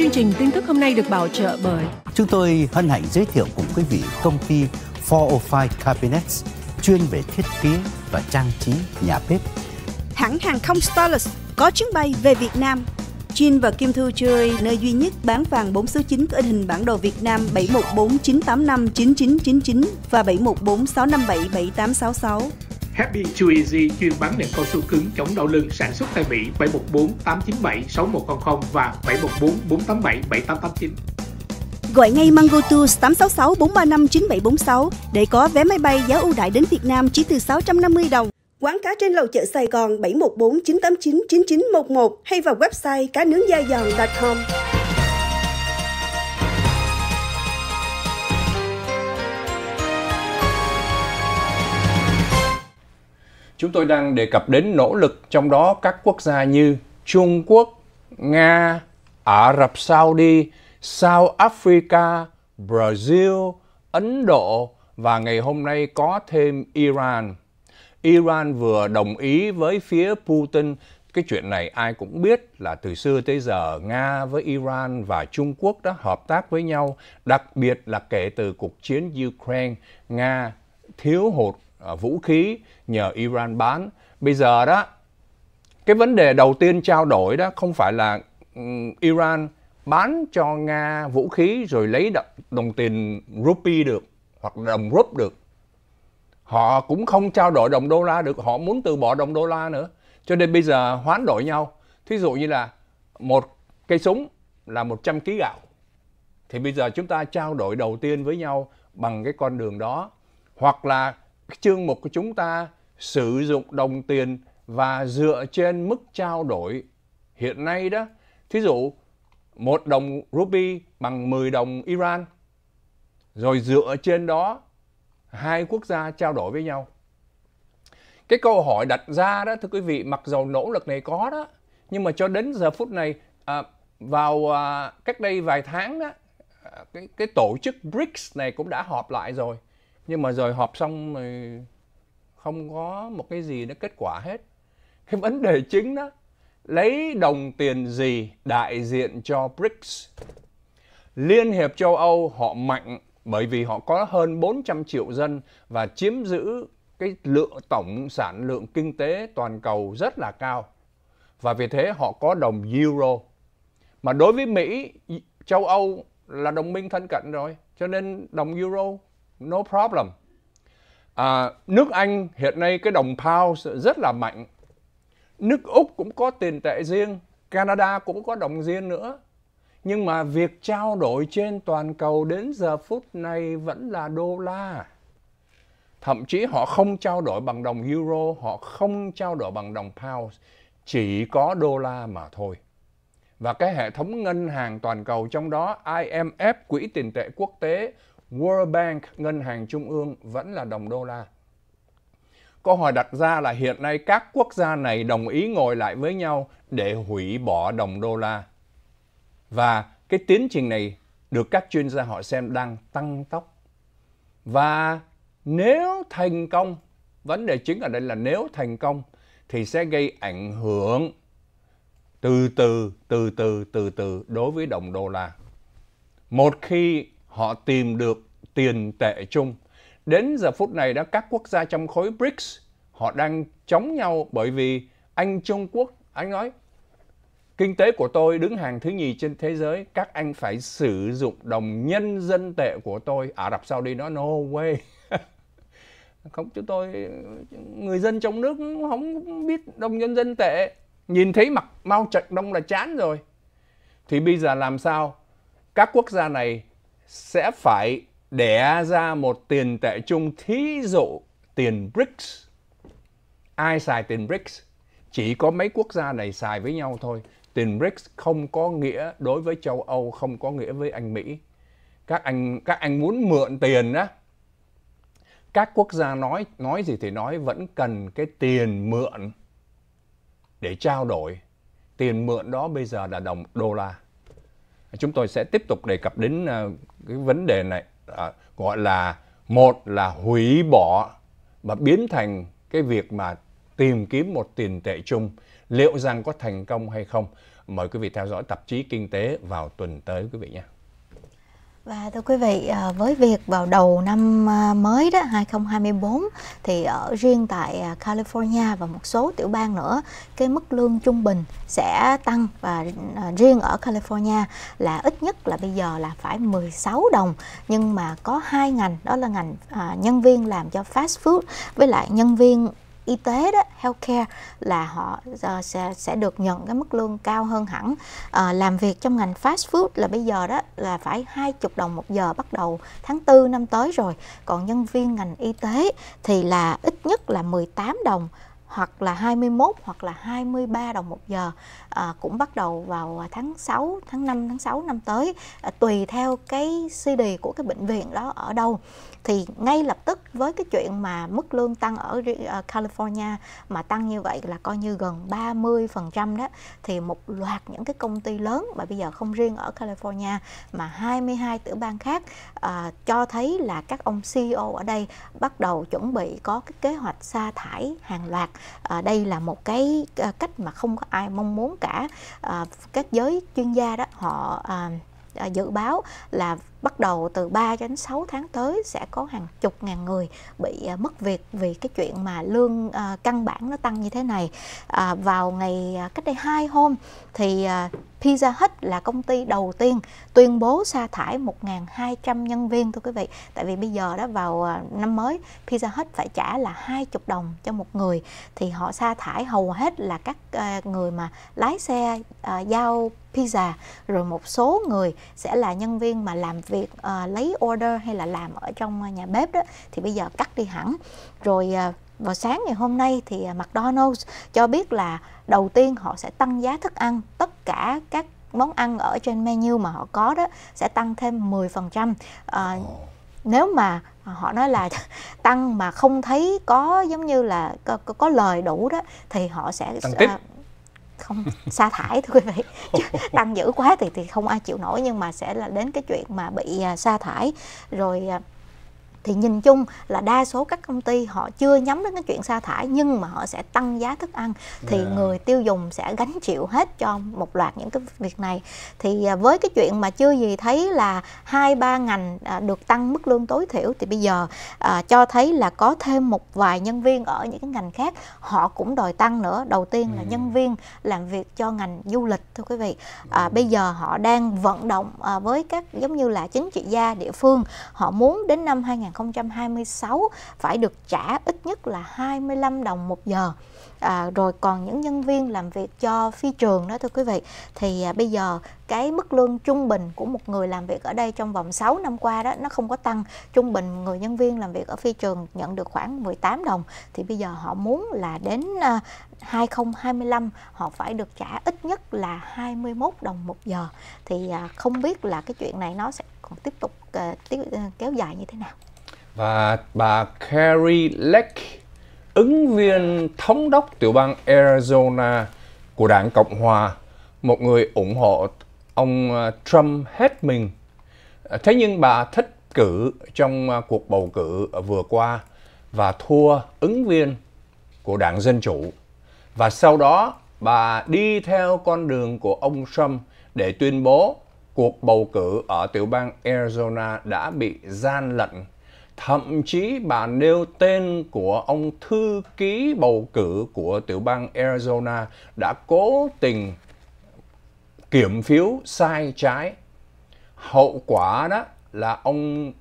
Chương trình tin tức hôm nay được bảo trợ bởi Chúng tôi hân hạnh giới thiệu cùng quý vị công ty 405 Cabinets chuyên về thiết kế và trang trí nhà bếp. Hãng hàng không Starless có chuyến bay về Việt Nam. Chin và Kim Thư chơi nơi duy nhất bán vàng 4 số 9 có in hình bản đồ Việt Nam 7149859999 và 7146577866. Happy Too Easy chuyên bán nệm cao su cứng chống đau lưng sản xuất tại Mỹ 714 897 6100 và 714 487 7889. Gọi ngay Mango Tours 866 435 9746 để có vé máy bay giá ưu đãi đến Việt Nam chỉ từ 650 đồng. Quán cá trên lầu chợ Sài Gòn 714 989 9911 hay vào website cá nướng da giòn.com. chúng tôi đang đề cập đến nỗ lực trong đó các quốc gia như Trung Quốc, Nga, Ả Rập Saudi, South Africa, Brazil, Ấn Độ và ngày hôm nay có thêm Iran. Iran vừa đồng ý với phía Putin cái chuyện này ai cũng biết là từ xưa tới giờ Nga với Iran và Trung Quốc đã hợp tác với nhau, đặc biệt là kể từ cuộc chiến Ukraine, Nga thiếu hụt À, vũ khí nhờ Iran bán. Bây giờ đó, cái vấn đề đầu tiên trao đổi đó không phải là ừ, Iran bán cho Nga vũ khí rồi lấy đồng tiền rupee được hoặc đồng rúp được. Họ cũng không trao đổi đồng đô la được, họ muốn từ bỏ đồng đô la nữa. Cho nên bây giờ hoán đổi nhau. Thí dụ như là một cây súng là 100 kg gạo. Thì bây giờ chúng ta trao đổi đầu tiên với nhau bằng cái con đường đó. Hoặc là chương mục của chúng ta sử dụng đồng tiền và dựa trên mức trao đổi hiện nay đó. Thí dụ, một đồng rupee bằng 10 đồng Iran. Rồi dựa trên đó, hai quốc gia trao đổi với nhau. Cái câu hỏi đặt ra đó, thưa quý vị, mặc dầu nỗ lực này có đó, nhưng mà cho đến giờ phút này, à, vào à, cách đây vài tháng đó, à, cái, cái tổ chức BRICS này cũng đã họp lại rồi nhưng mà rồi họp xong rồi không có một cái gì nó kết quả hết cái vấn đề chính đó lấy đồng tiền gì đại diện cho BRICS Liên hiệp châu Âu họ mạnh bởi vì họ có hơn 400 triệu dân và chiếm giữ cái lượng tổng sản lượng kinh tế toàn cầu rất là cao. Và vì thế họ có đồng euro. Mà đối với Mỹ, châu Âu là đồng minh thân cận rồi, cho nên đồng euro no problem. À, nước Anh hiện nay cái đồng pound rất là mạnh. Nước Úc cũng có tiền tệ riêng, Canada cũng có đồng riêng nữa. Nhưng mà việc trao đổi trên toàn cầu đến giờ phút này vẫn là đô la. Thậm chí họ không trao đổi bằng đồng euro, họ không trao đổi bằng đồng pound, chỉ có đô la mà thôi. Và cái hệ thống ngân hàng toàn cầu trong đó IMF, Quỹ tiền tệ quốc tế World Bank, ngân hàng trung ương vẫn là đồng đô la. Câu hỏi đặt ra là hiện nay các quốc gia này đồng ý ngồi lại với nhau để hủy bỏ đồng đô la. Và cái tiến trình này được các chuyên gia họ xem đang tăng tốc. Và nếu thành công, vấn đề chính ở đây là nếu thành công thì sẽ gây ảnh hưởng từ từ, từ từ, từ từ đối với đồng đô la. Một khi họ tìm được tiền tệ chung. Đến giờ phút này đã các quốc gia trong khối BRICS họ đang chống nhau bởi vì anh Trung Quốc anh nói kinh tế của tôi đứng hàng thứ nhì trên thế giới các anh phải sử dụng đồng nhân dân tệ của tôi Ả Rập Saudi nói no way không chúng tôi người dân trong nước không biết đồng nhân dân tệ nhìn thấy mặt Mao Trạch Đông là chán rồi thì bây giờ làm sao các quốc gia này sẽ phải đẻ ra một tiền tệ chung thí dụ tiền BRICS. Ai xài tiền BRICS? Chỉ có mấy quốc gia này xài với nhau thôi. Tiền BRICS không có nghĩa đối với châu Âu, không có nghĩa với anh Mỹ. Các anh các anh muốn mượn tiền á, các quốc gia nói nói gì thì nói vẫn cần cái tiền mượn để trao đổi. Tiền mượn đó bây giờ là đồng đô la chúng tôi sẽ tiếp tục đề cập đến ờ, cái vấn đề này à, gọi là một là hủy bỏ và biến thành cái việc mà tìm kiếm một tiền tệ chung liệu rằng có thành công hay không mời quý vị theo dõi tạp chí kinh tế vào tuần tới quý vị nhé và thưa quý vị, à, với việc vào đầu năm à, mới đó 2024 thì ở riêng tại à, California và một số tiểu bang nữa, cái mức lương trung bình sẽ tăng và riêng ở California là ít nhất là bây giờ là phải 16 đồng nhưng mà có hai ngành đó là ngành nhân viên làm cho fast food với lại nhân viên y tế đó healthcare là họ uh, sẽ sẽ được nhận cái mức lương cao hơn hẳn uh, làm việc trong ngành fast food là bây giờ đó là phải 20 đồng một giờ bắt đầu tháng 4 năm tới rồi còn nhân viên ngành y tế thì là ít nhất là 18 đồng hoặc là 21 hoặc là 23 đồng một giờ à, cũng bắt đầu vào tháng 6, tháng 5, tháng 6 năm tới à, tùy theo cái CD của cái bệnh viện đó ở đâu thì ngay lập tức với cái chuyện mà mức lương tăng ở à, California mà tăng như vậy là coi như gần 30% đó thì một loạt những cái công ty lớn mà bây giờ không riêng ở California mà 22 tiểu bang khác à, cho thấy là các ông CEO ở đây bắt đầu chuẩn bị có cái kế hoạch sa thải hàng loạt à, đây là một cái ờ, cách mà không có ai mong muốn cả à, các giới chuyên gia đó họ à, dự báo là bắt đầu từ 3 đến 6 tháng tới sẽ có hàng chục ngàn người bị à, mất việc vì cái chuyện mà lương à, căn bản nó tăng như thế này. À, vào ngày à, cách đây 2 hôm thì Pizza Hut là công ty đầu tiên tuyên bố sa thải 1.200 nhân viên thưa quý vị. Tại vì bây giờ đó vào năm mới Pizza Hut phải trả là 20 đồng cho một người thì họ sa thải hầu hết là các người mà lái xe giao pizza rồi một số người sẽ là nhân viên mà làm việc uh, lấy order hay là làm ở trong nhà bếp đó thì bây giờ cắt đi hẳn rồi uh, vào sáng ngày hôm nay thì ờ, McDonald's cho biết là đầu tiên họ sẽ tăng giá thức ăn tất cả các món ăn ở trên menu mà họ có đó sẽ tăng thêm 10% uh, nếu mà họ nói là tăng mà không thấy có giống như là có, có, có lời đủ đó thì họ sẽ tăng tiếp. Uh, không sa thải thưa quý vị Chứ tăng dữ quá thì thì không ai chịu nổi nhưng mà sẽ là đến cái chuyện mà bị à, sa thải rồi à, thì nhìn chung là đa số các công ty họ chưa nhắm đến cái chuyện sa thải nhưng mà họ sẽ tăng giá thức ăn thì yeah. người tiêu dùng sẽ gánh chịu hết cho một loạt những cái việc này thì à, với cái chuyện mà chưa gì thấy là hai ba ngành à, được tăng mức lương tối thiểu thì bây giờ à, cho thấy là có thêm một vài nhân viên ở những cái ngành khác họ cũng đòi tăng nữa đầu tiên là nhân viên làm việc cho ngành du lịch thưa quý vị à, bây giờ họ đang vận động à, với các giống như là chính trị gia địa phương họ muốn đến năm 2000 2026 phải được trả ít nhất là 25 đồng một giờ à, rồi còn những nhân viên làm việc cho phi trường đó thưa quý vị thì à, bây giờ cái mức lương trung bình của một người làm việc ở đây trong vòng 6 năm qua đó nó không có tăng trung bình người nhân viên làm việc ở phi trường nhận được khoảng 18 đồng thì bây giờ họ muốn là đến à, 2025 họ phải được trả ít nhất là 21 đồng một giờ thì à, không biết là cái chuyện này nó sẽ còn tiếp tục à, tiếp, à, kéo dài như thế nào và bà Carrie Lake, ứng viên thống đốc tiểu bang Arizona của đảng Cộng Hòa, một người ủng hộ ông ờ, Trump hết mình. Thế nhưng bà thất cử trong ờ, cuộc bầu cử vừa qua và thua ứng viên của đảng Dân Chủ. Và sau đó bà đi theo con đường của ông Trump để tuyên bố cuộc bầu cử ở tiểu bang Arizona đã bị gian lận Thậm chí bà nêu tên của ông thư ký bầu cử của tiểu bang Arizona đã cố tình kiểm phiếu sai trái. Hậu quả đó là ông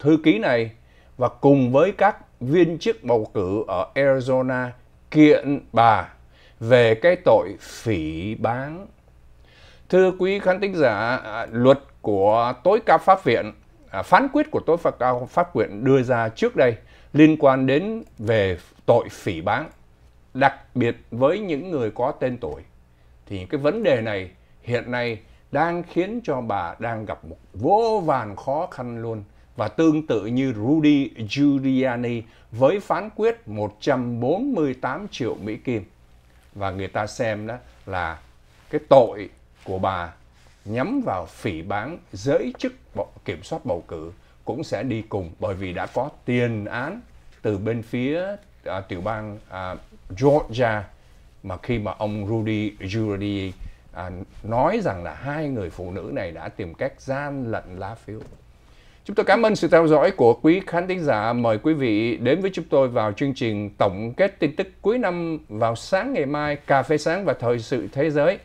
thư ký này và cùng với các viên chức bầu cử ở Arizona kiện bà về cái tội phỉ báng. Thưa quý khán thính giả, à, luật của tối cao pháp viện À, phán quyết của tối Phật cao à, pháp quyện đưa ra trước đây liên quan đến về tội phỉ báng đặc biệt với những người có tên tuổi thì cái vấn đề này hiện nay đang khiến cho bà đang gặp một vô vàn khó khăn luôn và tương tự như Rudy Giuliani với phán quyết 148 triệu Mỹ Kim. Và người ta xem đó là cái tội của bà nhắm vào phỉ báng giới chức kiểm soát bầu cử cũng sẽ đi cùng bởi vì đã có tiền án từ bên phía à, tiểu bang à, Georgia mà khi mà ông Rudy Giuliani à, nói rằng là hai người phụ nữ này đã tìm cách gian lận lá phiếu. Chúng tôi cảm ơn sự theo dõi của quý khán thính giả. Mời quý vị đến với chúng tôi vào chương trình tổng kết tin tức cuối năm vào sáng ngày mai Cà phê sáng và Thời sự Thế giới.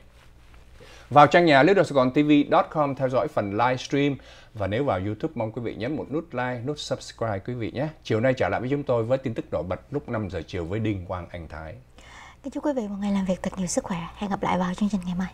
Vào trang nhà littlesgondtv.com theo dõi phần livestream và nếu vào YouTube mong quý vị nhấn một nút like, nút subscribe quý vị nhé. Chiều nay trở lại với chúng tôi với tin tức nổi bật lúc 5 giờ chiều với Đinh Quang Anh Thái. Kính chúc quý vị một ngày làm việc thật nhiều sức khỏe. Hẹn gặp lại vào chương trình ngày mai.